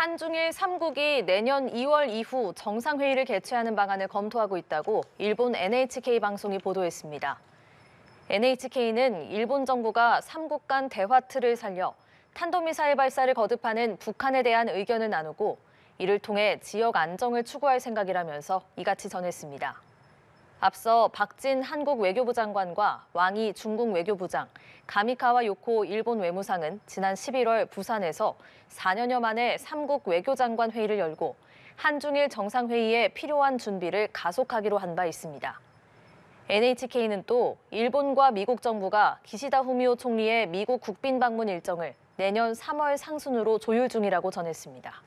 한중일 3국이 내년 2월 이후 정상회의를 개최하는 방안을 검토하고 있다고 일본 NHK 방송이 보도했습니다. NHK는 일본 정부가 3국 간 대화 틀을 살려 탄도미사일 발사를 거듭하는 북한에 대한 의견을 나누고 이를 통해 지역 안정을 추구할 생각이라면서 이같이 전했습니다. 앞서 박진 한국 외교부 장관과 왕이 중국 외교부 장, 가미카와 요코 일본 외무상은 지난 11월 부산에서 4년여 만에 3국 외교장관 회의를 열고 한중일 정상회의에 필요한 준비를 가속하기로 한 바 있습니다. NHK는 또 일본과 미국 정부가 기시다 후미오 총리의 미국 국빈 방문 일정을 내년 3월 상순으로 조율 중이라고 전했습니다.